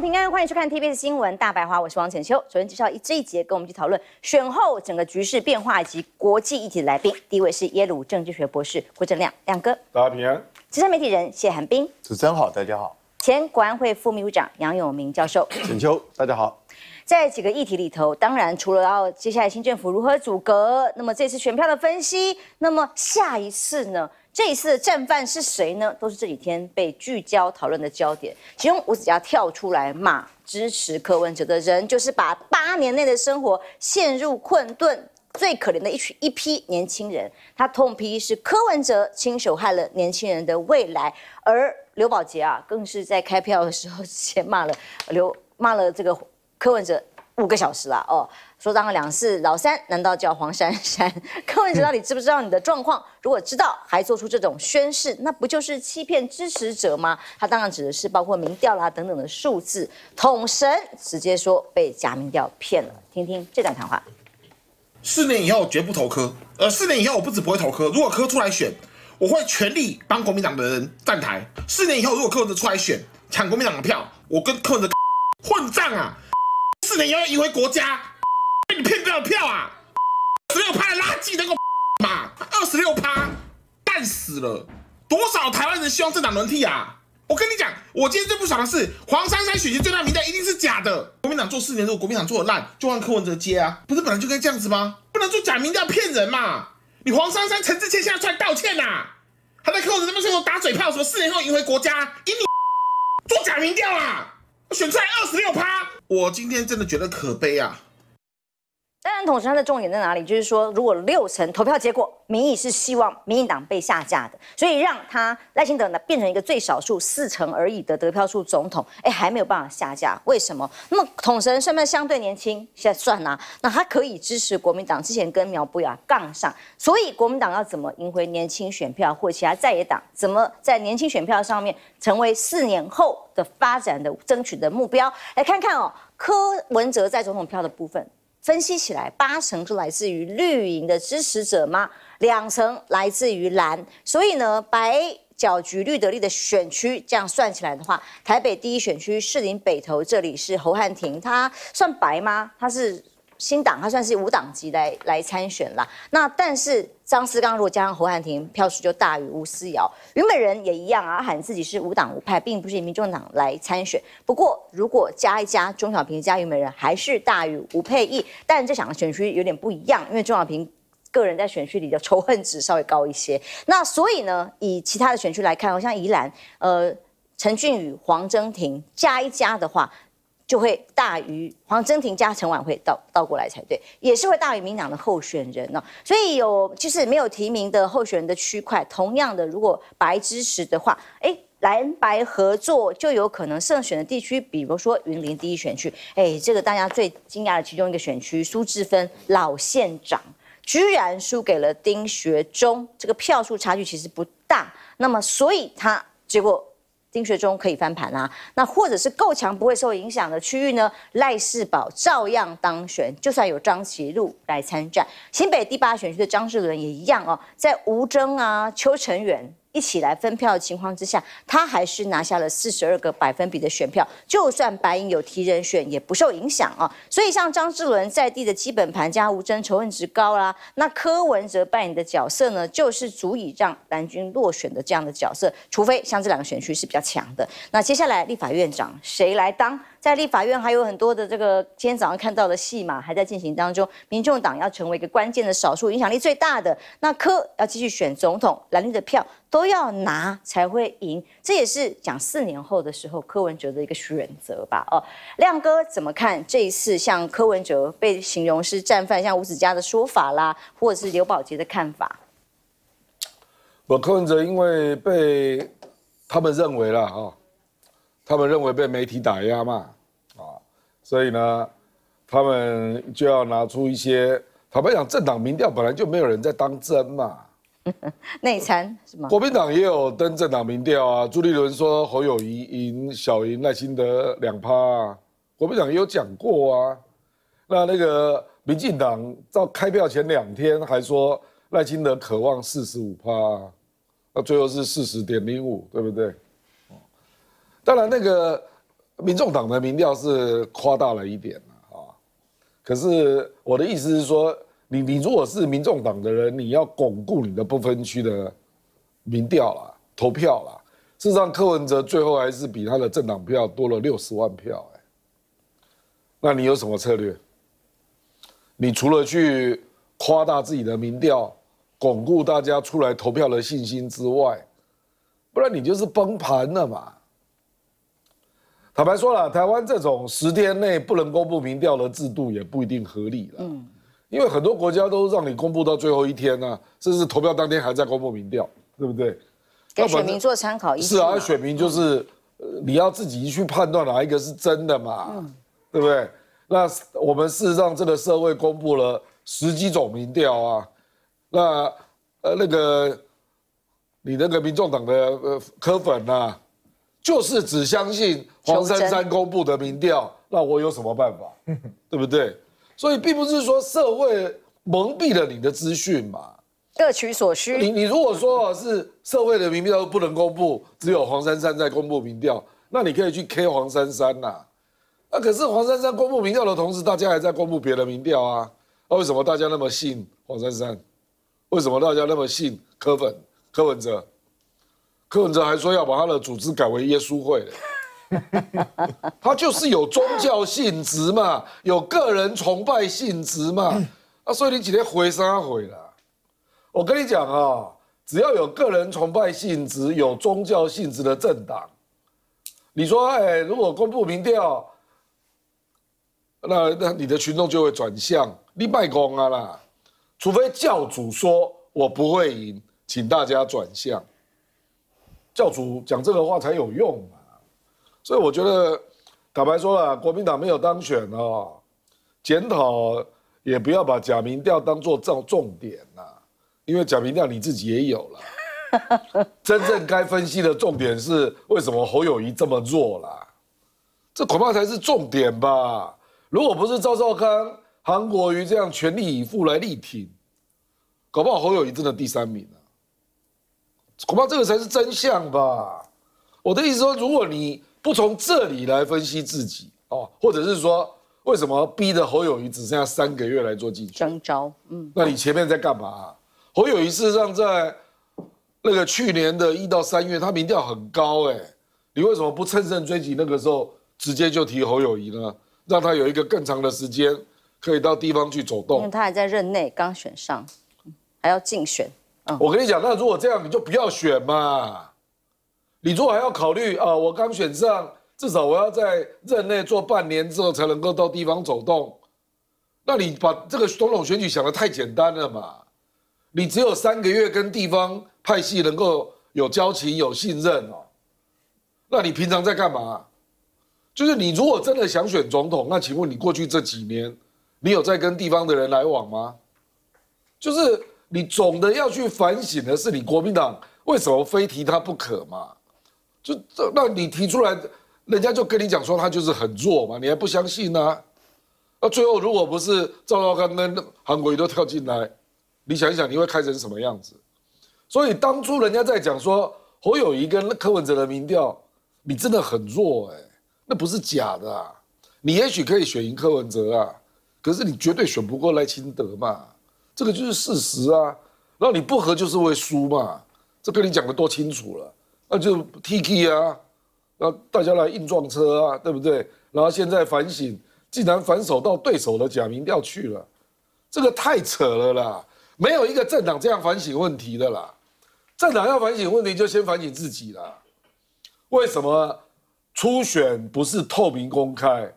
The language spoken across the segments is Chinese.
平安，欢迎收看 TVS 新闻大白话，我是王浅秋。首先介绍一这一节跟我们去讨论选后整个局势变化以及国际议题的来宾，第一位是耶鲁政治学博士郭正亮亮哥，大家平安。资深媒体人谢寒冰，主持人好，大家好。前国安会副秘书长杨永明教授，浅秋大家好。在几个议题里头，当然除了要接下来新政府如何组阁，那么这次选票的分析，那么下一次呢？这一次的战犯是谁呢？都是这几天被聚焦讨论的焦点。其中，我只要跳出来骂支持柯文哲的人，就是把八年内的生活陷入困顿、最可怜的一群一批年轻人。他痛批是柯文哲亲手害了年轻人的未来，而刘保杰啊，更是在开票的时候先骂了刘骂了这个柯文哲五个小时了哦。说当了两次老三，难道叫黄珊珊？柯文哲到底知不知道你的状况？如果知道还做出这种宣誓，那不就是欺骗支持者吗？他当然指的是包括民调啦等等的数字。统神直接说被假民调骗了。听听这段谈话。四年以后绝不投科，呃，四年以后我不止不会投科，如果科出来选，我会全力帮国民党的人站台。四年以后如果柯文哲出来选，抢国民党的票，我跟柯文哲 混账啊！四年以要赢回国家。被你骗多少票啊？十六趴的垃圾能够嘛？二十六趴，干死了！多少台湾人希望政党轮替啊？我跟你讲，我今天最不爽的是黄珊珊选情最大名单一定是假的。国民党做四年如果国民党做的烂，就换柯文哲接啊。不是本来就该这样子吗？不能做假名单骗人嘛？你黄珊珊、陈志谦现在出来道歉呐，还在柯文哲那边说我打嘴炮，什么四年后赢回国家，以你 做假民调啊，我选出来二十六趴。我今天真的觉得可悲啊！统神他的重点在哪里？就是说，如果六成投票结果民意是希望民民党被下架的，所以让他赖清德呢变成一个最少数四成而已的得票数总统，哎，还没有办法下架，为什么？那么统神上面相对年轻，现在算啦，那他可以支持国民党之前跟苗不雅杠上，所以国民党要怎么赢回年轻选票，或其他在野党怎么在年轻选票上面成为四年后的发展的争取的目标？来看看哦，柯文哲在总统票的部分。分析起来，八成是来自于绿营的支持者吗？两成来自于蓝，所以呢，白、角、局绿得力的选区这样算起来的话，台北第一选区士林北投这里是侯汉廷，他算白吗？他是新党，他算是五党籍来来参选啦。那但是。张思刚如果加上侯汉廷，票数就大于吴思瑶。云美人也一样啊，喊自己是无党无派，并不是以民众党来参选。不过如果加一加，钟小平加虞美人还是大于吴佩益。但这两个选区有点不一样，因为钟小平个人在选区里的仇恨值稍微高一些。那所以呢，以其他的选区来看，好像宜兰，呃，陈俊宇、黄征庭加一加的话。就会大于黄增廷加城晚会倒倒过来才对，也是会大于民党的候选人呢。所以有就是没有提名的候选人的区块，同样的，如果白支持的话，哎，蓝白合作就有可能胜选的地区，比如说云林第一选区，哎，这个大家最惊讶的其中一个选区，苏志芬老县长居然输给了丁学忠，这个票数差距其实不大，那么所以他结果。丁学中可以翻盘啦，那或者是够强不会受影响的区域呢？赖世宝照样当选，就算有张其禄来参战，新北第八选区的张志伦也一样哦，在吴征啊、邱成远。一起来分票的情况之下，他还是拿下了四十二个百分比的选票。就算白银有提人选，也不受影响啊。所以，像张志纶在地的基本盘加吴征仇恨值高啦。那柯文哲扮演的角色呢，就是足以让蓝军落选的这样的角色。除非像这两个选区是比较强的。那接下来立法院长谁来当？在立法院还有很多的这个，今天早上看到的戏码还在进行当中。民众党要成为一个关键的少数，影响力最大的那柯要继续选总统，蓝绿的票都要拿才会赢。这也是讲四年后的时候，柯文哲的一个选择吧？哦，亮哥怎么看这一次像柯文哲被形容是战犯，像吴子嘉的说法啦，或者是刘宝杰的看法？我柯文哲因为被他们认为了哈。他们认为被媒体打压嘛，啊，所以呢，他们就要拿出一些，坦白讲，政党民调本来就没有人在当真嘛，内参是吗？国民党也有登政党民调啊，朱立伦说侯友谊赢小赢赖清德两趴，国民党也有讲过啊，那那个民进党到开票前两天还说赖清德渴望四十五趴，那最后是四十点零五，对不对？当然，那个民众党的民调是夸大了一点啊！可是我的意思是说，你你如果是民众党的人，你要巩固你的不分区的民调啦，投票啦。事实上，柯文哲最后还是比他的政党票多了六十万票，哎。那你有什么策略？你除了去夸大自己的民调，巩固大家出来投票的信心之外，不然你就是崩盘了嘛。坦白说了，台湾这种十天内不能公布民调的制度也不一定合理了。嗯，因为很多国家都让你公布到最后一天呢，甚至投票当天还在公布民调，对不对？给选民做参考。是啊，选民就是你要自己去判断哪一个是真的嘛，对不对？那我们事实上这个社会公布了十几种民调啊，那呃那个你那个民众党的科粉呐。就是只相信黄珊珊公布的民调，那我有什么办法，对不对？所以并不是说社会蒙蔽了你的资讯嘛，各取所需。你你如果说是社会的民调不能公布，只有黄珊珊在公布民调，那你可以去 K 黄珊珊呐。那可是黄珊珊公布民调的同时，大家还在公布别的民调啊。那为什么大家那么信黄珊珊？为什么大家那么信柯粉柯文哲？柯文哲还说要把他的组织改为耶稣会 他就是有宗教性质嘛，有个人崇拜性质嘛，啊，所以你今天回三回了？我跟你讲啊，只要有个人崇拜性质、有宗教性质的政党，你说，哎，如果公布民调，那那你的群众就会转向你拜功啊啦，除非教主说我不会赢，请大家转向。教主讲这个话才有用啊。所以我觉得，坦白说了，国民党没有当选哦，检讨也不要把假民调当做重重点呐，因为假民调你自己也有了，真正该分析的重点是为什么侯友谊这么弱啦，这恐怕才是重点吧。如果不是赵少康、韩国瑜这样全力以赴来力挺，搞不好侯友谊真的第三名了。恐怕这个才是真相吧。我的意思说，如果你不从这里来分析自己哦，或者是说为什么逼着侯友谊只剩下三个月来做竞选？征钊，嗯，那你前面在干嘛？侯友谊事实上在那个去年的一到三月，他民调很高哎，你为什么不趁胜追击那个时候直接就提侯友谊呢？让他有一个更长的时间可以到地方去走动。因为他还在任内，刚选上，还要竞选。我跟你讲，那如果这样你就不要选嘛。你如果还要考虑啊，我刚选上，至少我要在任内做半年之后才能够到地方走动。那你把这个总统选举想得太简单了嘛？你只有三个月跟地方派系能够有交情、有信任哦。那你平常在干嘛？就是你如果真的想选总统，那请问你过去这几年，你有在跟地方的人来往吗？就是。你总的要去反省的是，你国民党为什么非提他不可嘛？就这，那你提出来，人家就跟你讲说他就是很弱嘛，你还不相信呢？那最后如果不是赵少康跟韩国瑜都跳进来，你想一想你会开成什么样子？所以当初人家在讲说侯友谊跟柯文哲的民调，你真的很弱哎，那不是假的。啊！你也许可以选赢柯文哲啊，可是你绝对选不过赖清德嘛。这个就是事实啊，然后你不和就是会输嘛，这跟你讲的多清楚了，那就 T K 啊，然后大家来硬撞车啊，对不对？然后现在反省，竟然反手到对手的假民调去了，这个太扯了啦，没有一个政党这样反省问题的啦，政党要反省问题就先反省自己啦，为什么初选不是透明公开？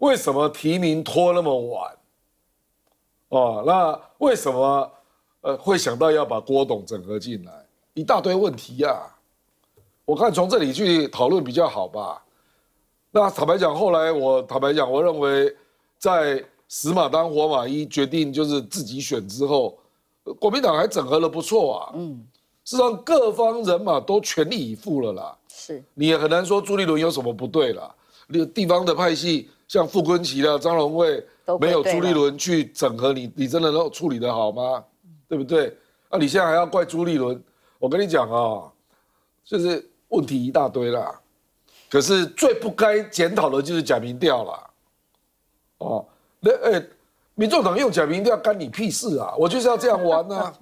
为什么提名拖那么晚？哦，那为什么，呃，会想到要把郭董整合进来？一大堆问题呀，我看从这里去讨论比较好吧。那坦白讲，后来我坦白讲，我认为在死马当活马医决定就是自己选之后，国民党还整合的不错啊。嗯，事实上各方人马都全力以赴了啦。是，你也很难说朱立伦有什么不对啦。地地方的派系，像傅昆奇的、张荣惠。没有朱立伦去整合你，你真的能处理得好吗？对不对？那你现在还要怪朱立伦？我跟你讲啊，就是问题一大堆啦。可是最不该检讨的就是假民调了。哦，那哎，民众党用假民调干你屁事啊？我就是要这样玩啊！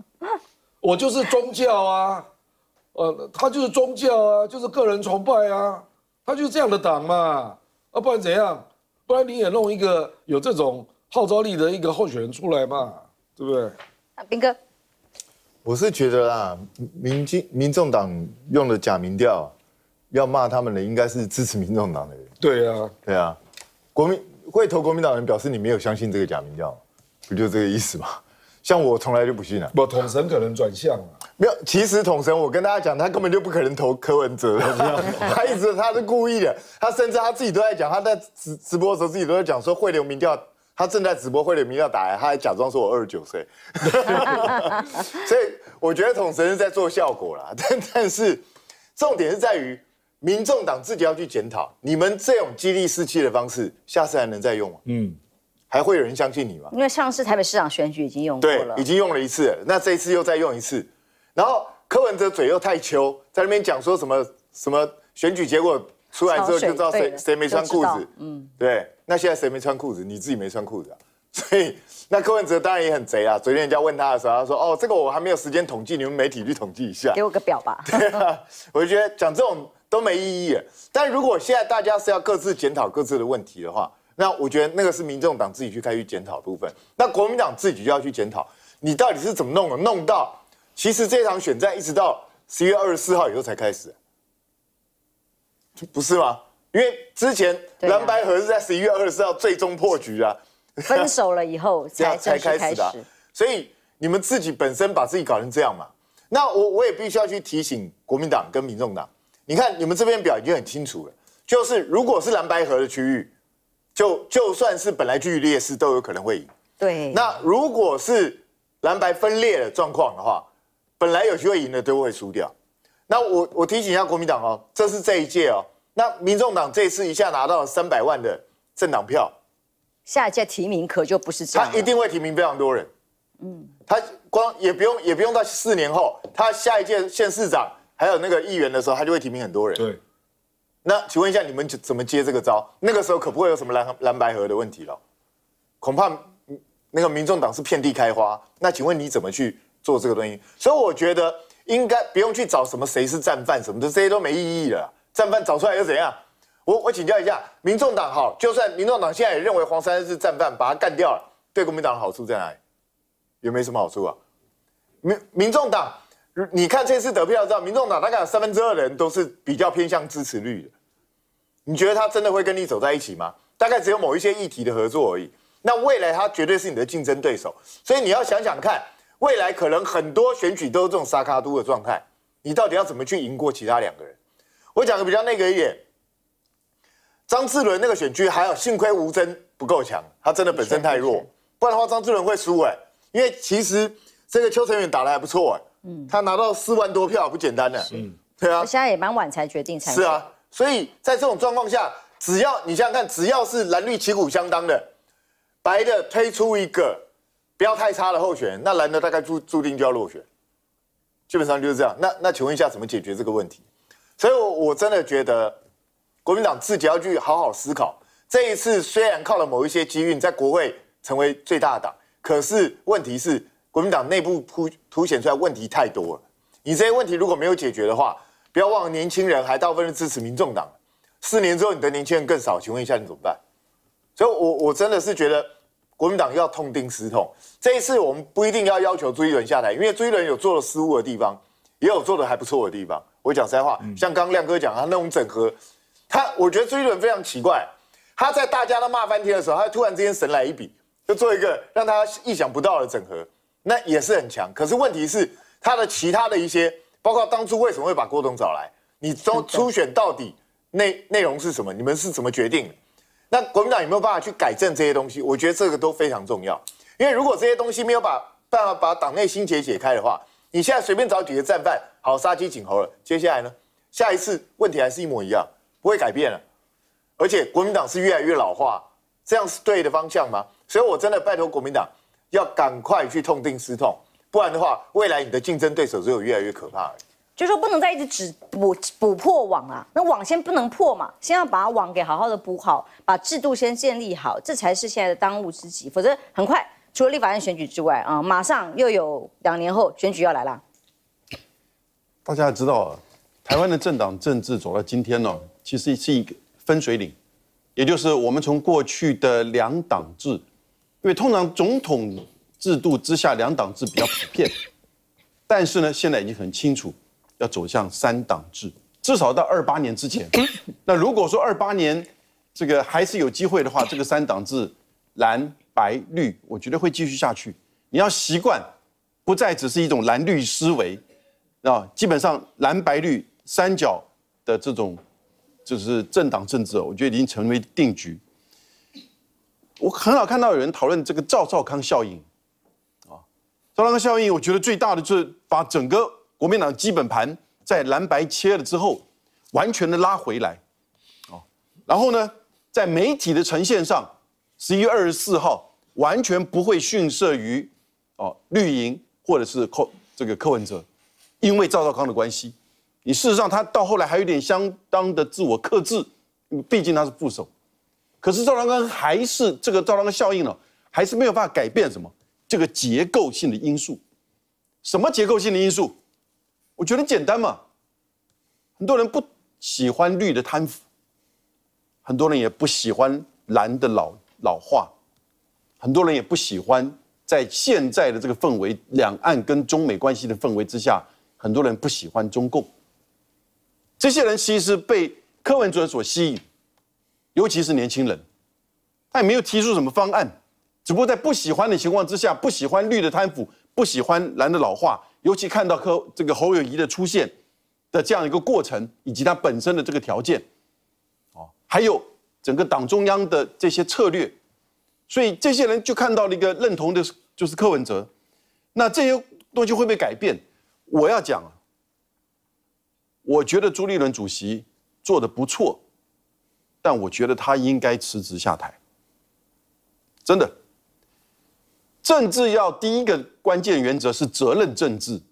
我就是宗教啊，呃，他就是宗教啊，就是个人崇拜啊，他就是这样的党嘛。啊，不然怎样？不然你也弄一个有这种号召力的一个候选人出来嘛，对不对？斌哥，我是觉得啦，民进、民众党用的假民调，要骂他们的应该是支持民众党的人。对啊，对啊，国民会投国民党人，表示你没有相信这个假民调，不就这个意思吗？像我从来就不信啊！不，统神可能转向了，没有。其实统神，我跟大家讲，他根本就不可能投柯文哲，他一直他是故意的。他甚至他自己都在讲，他在直直播的时候自己都在讲说会流民调，他正在直播会流民调打来，他还假装说我二十九岁。所以我觉得统神是在做效果啦，但 但是重点是在于民众党自己要去检讨，你们这种激励士气的方式，下次还能再用吗？嗯。还会有人相信你吗？因为上次台北市长选举已经用过了，已经用了一次，那这一次又再用一次。然后柯文哲嘴又太秋，在那边讲说什么什么选举结果出来之后就知道谁谁没穿裤子。嗯，对。那现在谁没穿裤子？你自己没穿裤子。啊？所以那柯文哲当然也很贼啊。昨天人家问他的时候，他说：“哦，这个我还没有时间统计，你们媒体去统计一下，给我个表吧。”对啊，我就觉得讲这种都没意义。但如果现在大家是要各自检讨各自的问题的话，那我觉得那个是民众党自己去开去检讨部分，那国民党自己就要去检讨，你到底是怎么弄的？弄到其实这场选战一直到十一月二十四号以后才开始，不是吗？因为之前蓝白河是在十一月二十四号最终破局啊，分手了以后 才才开始的，所以你们自己本身把自己搞成这样嘛？那我我也必须要去提醒国民党跟民众党，你看你们这边表已经很清楚了，就是如果是蓝白河的区域。就就算是本来具于劣势，都有可能会赢。对。那如果是蓝白分裂的状况的话，本来有机会赢的都会输掉。那我我提醒一下国民党哦，这是这一届哦。那民众党这次一下拿到了三百万的政党票，下一届提名可就不是这样。他一定会提名非常多人。嗯。他光也不用也不用到四年后，他下一届县市长还有那个议员的时候，他就会提名很多人。对。那请问一下，你们怎么接这个招？那个时候可不会有什么蓝蓝白盒的问题了，恐怕那个民众党是遍地开花。那请问你怎么去做这个东西？所以我觉得应该不用去找什么谁是战犯什么的，这些都没意义了。战犯找出来又怎样？我我请教一下民众党，好，就算民众党现在也认为黄珊是战犯，把他干掉了，对国民党的好处在哪里？有没什么好处啊？民民众党。你看这次得票，之后，民众党大概有三分之二的人都是比较偏向支持率的。你觉得他真的会跟你走在一起吗？大概只有某一些议题的合作而已。那未来他绝对是你的竞争对手，所以你要想想看，未来可能很多选举都是这种沙卡都的状态。你到底要怎么去赢过其他两个人？我讲的比较那个一点，张志伦那个选区还有，幸亏吴征不够强，他真的本身太弱，不然的话张志伦会输哎。因为其实这个邱成远打得还不错哎。嗯，他拿到四万多票不简单呢。嗯，对啊，现在也蛮晚才决定参。是啊，所以在这种状况下，只要你想想看，只要是蓝绿旗鼓相当的，白的推出一个不要太差的候选人，那蓝的大概注注定就要落选，基本上就是这样。那那请问一下，怎么解决这个问题？所以，我我真的觉得，国民党自己要去好好思考。这一次虽然靠了某一些机运，在国会成为最大党，可是问题是国民党内部铺。凸显出来问题太多了。你这些问题如果没有解决的话，不要忘，了年轻人还大部分支持民众党。四年之后，你的年轻人更少。请问一下，你怎么办？所以，我我真的是觉得国民党要痛定思痛。这一次，我们不一定要要求朱一伦下台，因为朱一伦有做了失误的地方，也有做的还不错的地方。我讲实在话，像刚亮哥讲，他那种整合，他我觉得朱一伦非常奇怪。他在大家都骂翻天的时候，他突然之间神来一笔，就做一个让他意想不到的整合。那也是很强，可是问题是他的其他的一些，包括当初为什么会把郭董找来，你都初选到底内内容是什么？你们是怎么决定？那国民党有没有办法去改正这些东西？我觉得这个都非常重要，因为如果这些东西没有把办法把党内心结解开的话，你现在随便找几个战犯，好杀鸡儆猴了，接下来呢，下一次问题还是一模一样，不会改变了，而且国民党是越来越老化，这样是对的方向吗？所以我真的拜托国民党。要赶快去痛定思痛，不然的话，未来你的竞争对手只有越来越可怕而已。就说，不能再一直只补补破网啊，那网先不能破嘛，先要把网给好好的补好，把制度先建立好，这才是现在的当务之急。否则，很快除了立法院选举之外，啊，马上又有两年后选举要来了。大家知道，台湾的政党政治走到今天呢，其实是一个分水岭，也就是我们从过去的两党制。因为通常总统制度之下两党制比较普遍，但是呢，现在已经很清楚要走向三党制，至少到二八年之前。那如果说二八年这个还是有机会的话，这个三党制蓝白绿，我觉得会继续下去。你要习惯不再只是一种蓝绿思维啊，基本上蓝白绿三角的这种就是政党政治，我觉得已经成为定局。我很少看到有人讨论这个赵少康效应，啊，赵少康效应，我觉得最大的就是把整个国民党基本盘在蓝白切了之后，完全的拉回来，哦，然后呢，在媒体的呈现上，十一月二十四号完全不会逊色于，哦，绿营或者是柯这个柯文哲，因为赵少康的关系，你事实上他到后来还有点相当的自我克制，毕竟他是副手。可是赵长庚还是这个赵长庚效应呢，还是没有办法改变什么这个结构性的因素。什么结构性的因素？我觉得简单嘛。很多人不喜欢绿的贪腐，很多人也不喜欢蓝的老老化，很多人也不喜欢在现在的这个氛围，两岸跟中美关系的氛围之下，很多人不喜欢中共。这些人其实被柯文哲所吸引。尤其是年轻人，他也没有提出什么方案，只不过在不喜欢的情况之下，不喜欢绿的贪腐，不喜欢蓝的老化，尤其看到柯这个侯友谊的出现的这样一个过程，以及他本身的这个条件，哦，还有整个党中央的这些策略，所以这些人就看到了一个认同的，就是柯文哲，那这些东西会不会改变？我要讲我觉得朱立伦主席做的不错。但我觉得他应该辞职下台，真的。政治要第一个关键原则是责任政治。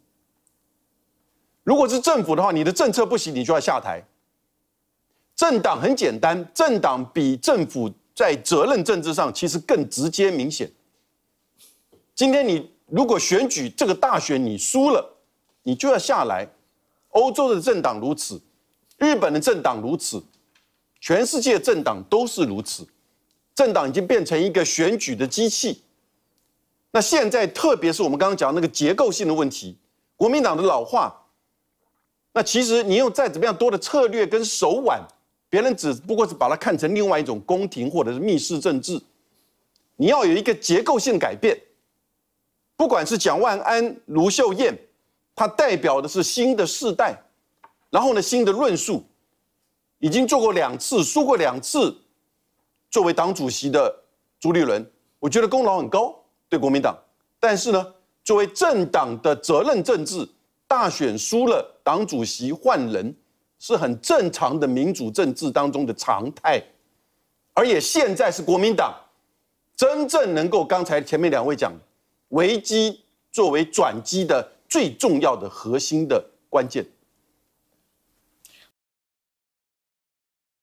如果是政府的话，你的政策不行，你就要下台。政党很简单，政党比政府在责任政治上其实更直接明显。今天你如果选举这个大选你输了，你就要下来。欧洲的政党如此，日本的政党如此。全世界政党都是如此，政党已经变成一个选举的机器。那现在，特别是我们刚刚讲那个结构性的问题，国民党的老化，那其实你用再怎么样多的策略跟手腕，别人只不过是把它看成另外一种宫廷或者是密室政治。你要有一个结构性改变，不管是蒋万安、卢秀燕，它代表的是新的世代，然后呢，新的论述。已经做过两次，输过两次。作为党主席的朱立伦，我觉得功劳很高，对国民党。但是呢，作为政党的责任政治，大选输了，党主席换人，是很正常的民主政治当中的常态。而且现在是国民党真正能够，刚才前面两位讲，危机作为转机的最重要的核心的关键。